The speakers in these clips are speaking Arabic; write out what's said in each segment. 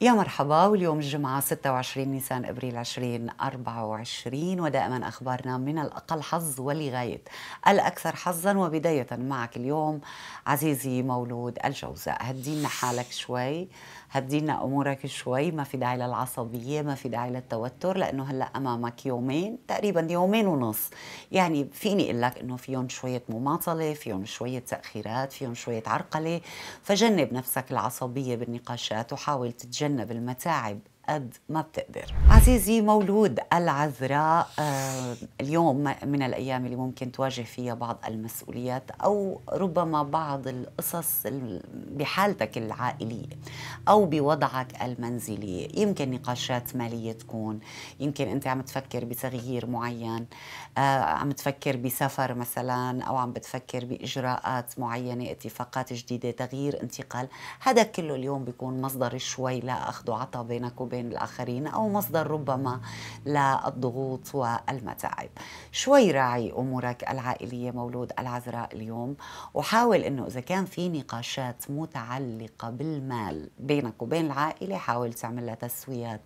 يا مرحبا واليوم الجمعة 26 نيسان ابريل 2024 ودائما اخبارنا من الاقل حظ ولغاية الاكثر حظا وبداية معك اليوم عزيزي مولود الجوزاء هدينا حالك شوي هدينا امورك شوي ما في داعي للعصبيه ما في داعي للتوتر لانه هلا امامك يومين تقريبا يومين ونص يعني فيني اقول لك انه فيهم شويه مماطله فيهم شويه تاخيرات فيهم شويه عرقله فجنب نفسك العصبيه بالنقاشات وحاول تتجنب المتاعب قد ما بتقدر عزيزي مولود العذراء آه، اليوم من الأيام اللي ممكن تواجه فيها بعض المسؤوليات أو ربما بعض القصص بحالتك العائلية أو بوضعك المنزلي يمكن نقاشات مالية تكون يمكن أنت عم تفكر بتغيير معين آه، عم تفكر بسفر مثلا أو عم بتفكر بإجراءات معينة اتفاقات جديدة تغيير انتقال هذا كله اليوم بيكون مصدر شوي لا أخذ وعطى بينك وبين بين الآخرين أو مصدر ربما للضغوط والمتاعب شوي راعي أمورك العائلية مولود العذراء اليوم وحاول أنه إذا كان في نقاشات متعلقة بالمال بينك وبين العائلة حاول تعمل لها تسويات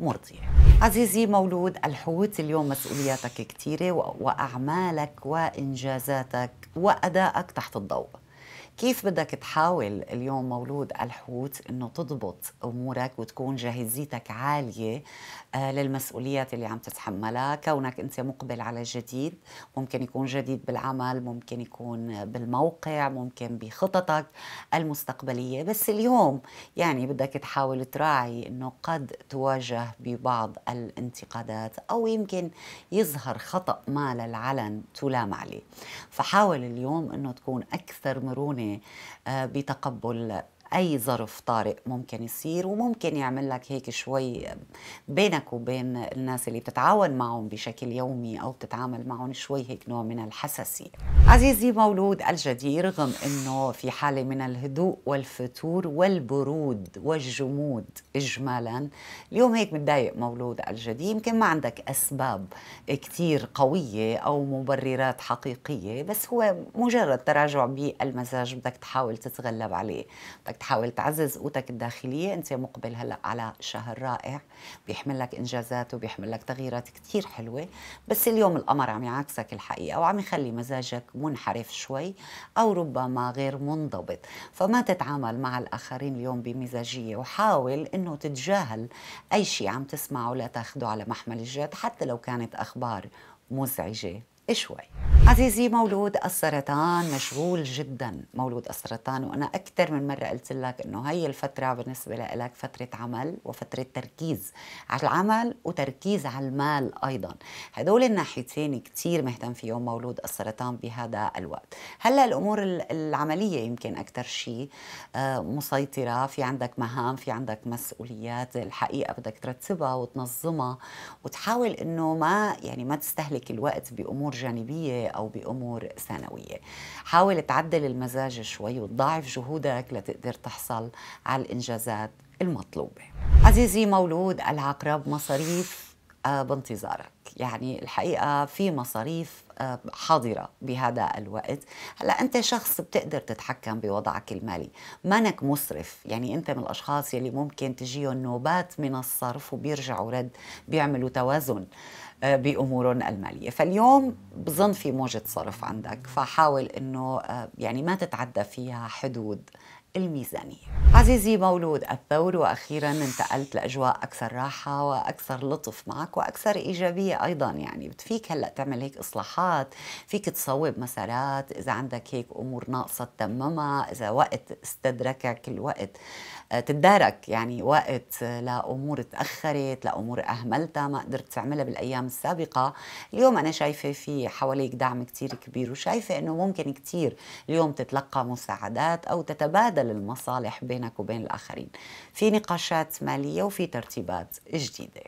مرضية عزيزي مولود الحوت اليوم مسؤولياتك كثيرة وأعمالك وإنجازاتك وأدائك تحت الضوء كيف بدك تحاول اليوم مولود الحوت انه تضبط امورك وتكون جاهزيتك عاليه آه، للمسؤوليات اللي عم تتحملها كونك انت مقبل على جديد ممكن يكون جديد بالعمل ممكن يكون بالموقع ممكن بخططك المستقبليه بس اليوم يعني بدك تحاول تراعي انه قد تواجه ببعض الانتقادات او يمكن يظهر خطا ما للعلن تلام عليه فحاول اليوم انه تكون اكثر مرونه يعني، آه، بتقبل اي ظرف طارئ ممكن يصير وممكن يعمل لك هيك شوي بينك وبين الناس اللي بتتعاون معهم بشكل يومي او بتتعامل معهم شوي هيك نوع من الحساسيه. عزيزي مولود الجدي رغم انه في حاله من الهدوء والفتور والبرود والجمود اجمالا، اليوم هيك متضايق مولود الجدي يمكن ما عندك اسباب كثير قويه او مبررات حقيقيه بس هو مجرد تراجع بالمزاج بدك تحاول تتغلب عليه، بدك بتحاول تعزز قوتك الداخلية أنت مقبل هلأ على شهر رائع بيحمل لك إنجازات وبيحمل لك تغييرات كتير حلوة بس اليوم القمر عم يعكسك الحقيقة وعم يخلي مزاجك منحرف شوي أو ربما غير منضبط فما تتعامل مع الآخرين اليوم بمزاجية وحاول أنه تتجاهل أي شيء عم تسمعه لا تاخده على محمل الجد حتى لو كانت أخبار مزعجة شوي عزيزي مولود السرطان مشغول جدا مولود السرطان وانا اكثر من مره قلت لك انه هي الفتره بالنسبه لك فتره عمل وفتره تركيز على العمل وتركيز على المال ايضا هدول الناحيتين كثير مهتم فيهم مولود السرطان بهذا الوقت هلا الامور العمليه يمكن اكثر شيء آه، مسيطره في عندك مهام في عندك مسؤوليات الحقيقه بدك ترتبها وتنظمها وتحاول انه ما يعني ما تستهلك الوقت بامور جانبية أو بأمور ثانوية حاول تعدل المزاج شوي وتضاعف جهودك لتقدر تحصل على الإنجازات المطلوبة عزيزي مولود العقرب مصاريف آه، بانتظارك يعني الحقيقة في مصاريف آه، حاضرة بهذا الوقت هلا أنت شخص بتقدر تتحكم بوضعك المالي مانك مسرف يعني أنت من الأشخاص يلي ممكن تجيهم نوبات من الصرف وبيرجعوا رد بيعملوا توازن آه، بامورهم الماليه، فاليوم بظن في موجه صرف عندك، فحاول انه يعني ما تتعدى فيها حدود الميزانية عزيزي مولود الثور واخيرا انتقلت لاجواء اكثر راحه واكثر لطف معك واكثر ايجابيه ايضا يعني فيك هلا تعمل هيك اصلاحات فيك تصوب مسارات اذا عندك هيك امور ناقصه تتممها اذا وقت استدركك الوقت آه، تدارك يعني وقت آه، لامور تاخرت لامور اهملتها ما قدرت تعملها بالايام السابقه اليوم انا شايفه في حواليك دعم كتير كبير وشايفه انه ممكن كتير اليوم تتلقى مساعدات او تتبادل تبادل المصالح بينك وبين الآخرين في نقاشات مالية وفي ترتيبات جديدة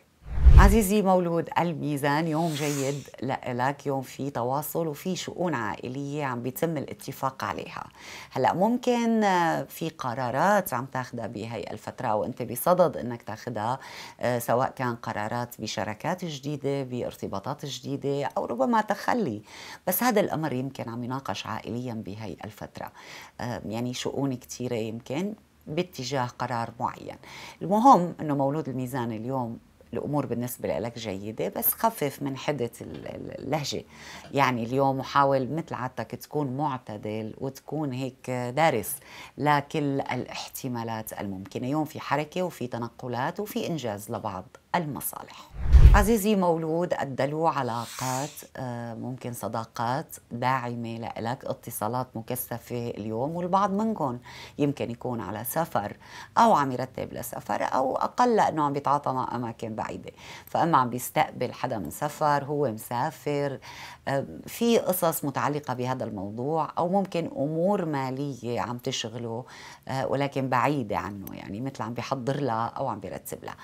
عزيزي مولود الميزان يوم جيد لإلك يوم في تواصل وفي شؤون عائلية عم بيتم الاتفاق عليها هلأ ممكن آه، في قرارات عم تاخدها بهي الفترة وانت بصدد انك تاخدها آه، سواء كان قرارات بشراكات جديدة بارتباطات جديدة أو ربما تخلي بس هذا الأمر يمكن عم يناقش عائليا بهي الفترة آه، يعني شؤون كثيرة يمكن باتجاه قرار معين المهم أنه مولود الميزان اليوم الامور بالنسبه لك جيده بس خفف من حده اللهجه يعني اليوم وحاول مثل عادتك تكون معتدل وتكون هيك دارس لكل الاحتمالات الممكنه يوم في حركه وفي تنقلات وفي انجاز لبعض المصالح عزيزي مولود الدلو علاقات آه، ممكن صداقات داعمة لك اتصالات مكثفة اليوم والبعض منكم يمكن يكون على سفر أو عم يرتب لسفر أو أقل لأنه عم بيتعاطى مع أماكن بعيدة فأما عم بيستقبل حدا من سفر هو مسافر آه، في قصص متعلقة بهذا الموضوع أو ممكن أمور مالية عم تشغله آه، ولكن بعيدة عنه يعني مثل عم بيحضر لها أو عم بيرتب لها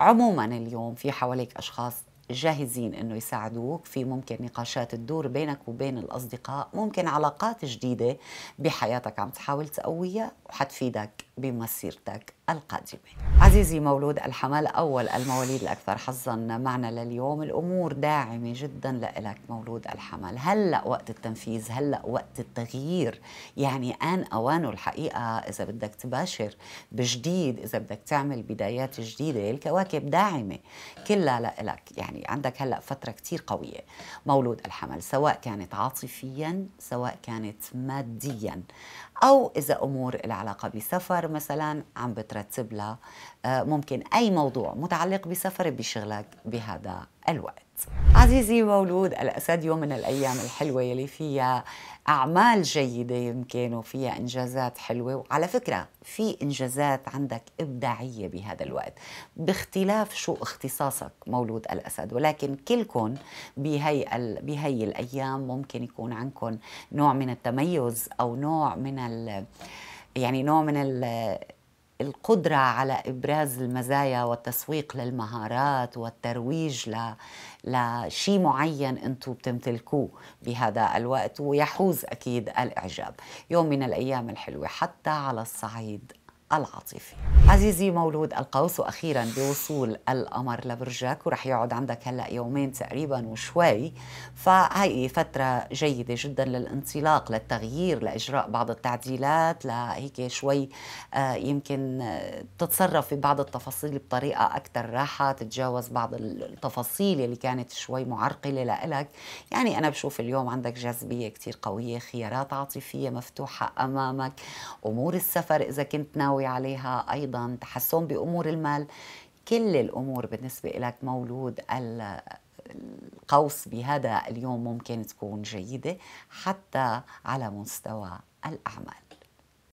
عموما اليوم في حواليك اشخاص جاهزين انه يساعدوك في ممكن نقاشات تدور بينك وبين الاصدقاء ممكن علاقات جديده بحياتك عم تحاول تقويها وحتفيدك بمسيرتك القادمة عزيزي مولود الحمل أول المواليد الأكثر حظا معنا لليوم الأمور داعمة جدا لك مولود الحمل هلأ وقت التنفيذ هلأ وقت التغيير يعني آن أوانه الحقيقة إذا بدك تباشر بجديد إذا بدك تعمل بدايات جديدة الكواكب داعمة كلها لك يعني عندك هلأ فترة كتير قوية مولود الحمل سواء كانت عاطفيا سواء كانت ماديا أو إذا أمور العلاقة بسفر السفر مثلا عم بترتب لها آه، ممكن أي موضوع متعلق بسفر بشغلك بهذا الوقت عزيزي مولود الأسد يوم من الأيام الحلوة يلي فيها أعمال جيدة يمكن وفيها إنجازات حلوة وعلى فكرة في إنجازات عندك إبداعية بهذا الوقت باختلاف شو اختصاصك مولود الأسد ولكن كلكم بهي, ال... بهي الأيام ممكن يكون عندكم نوع من التميز أو نوع من ال... يعني نوع من القدرة على إبراز المزايا والتسويق للمهارات والترويج ل... لشيء معين أنتم بتمتلكوه بهذا الوقت ويحوز أكيد الإعجاب يوم من الأيام الحلوة حتى على الصعيد العاطفي عزيزي مولود القوس واخيرا بوصول القمر لبرجك ورح يقعد عندك هلا يومين تقريبا وشوي فهي فتره جيده جدا للانطلاق للتغيير لاجراء بعض التعديلات لهيك شوي آه، يمكن تتصرف في بعض التفاصيل بطريقه اكثر راحه تتجاوز بعض التفاصيل اللي كانت شوي معرقله لإلك يعني انا بشوف اليوم عندك جاذبيه كثير قويه خيارات عاطفيه مفتوحه امامك امور السفر اذا كنت ناوي ناوي عليها ايضا تحسن بامور المال كل الامور بالنسبه لك مولود القوس بهذا اليوم ممكن تكون جيده حتى على مستوى الاعمال